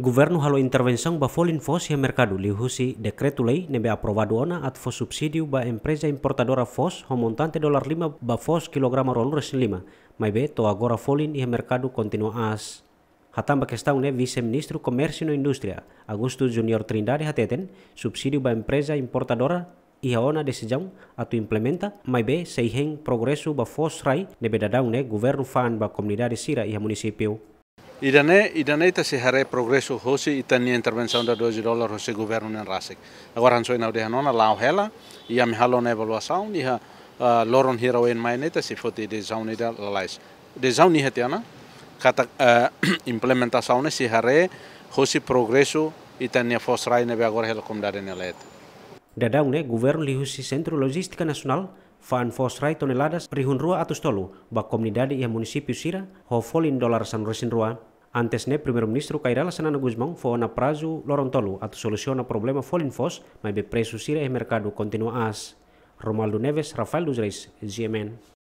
Governo halo intervenção ba fos e mercado li husi decreto lei nebe aprovado ona at fos subsidiu ba empresa importadora fos ho dolar lima ba fos quilograma rolura resin lima, mai be to agora folin ya mercado continua as. Hatamba questão ne vice-ministro comercio no industria Augusto Junior Trindade hateten, subsidiu ba empresa importadora e ona desejão atu implementa mai be seihen progresu ba fos rai nebe dadau ne governo fan ba comunidade sira e município. Idane, idane ita si hare progresu hosi ita ni intervensa da 12 dolar hosi governo nen rasek. Agora hanso ina udeha nona lau hela, ia mi halon na ia uh, loron hira wen mai neta si foti de zaun ida lalais. De zaun ni hetiana, kata uh, sauni si hare hosi progresu ita ni rai nebe agora hela comdade ne let. Dadang ne governo hosi Centro logistika nasional Fan Fosrai toneladas rihun rua atus tolu, bak komunidade ia munisipi sira, hofolin dolar san rua. Antesne, primeiro-ministro Kairala Sanana Guzmão foi na prazo Lorontolo a soluciona problema Folinfos, mas be preço sira e mercado continua as. Romaldo Neves, Rafael dos Reis, GMN.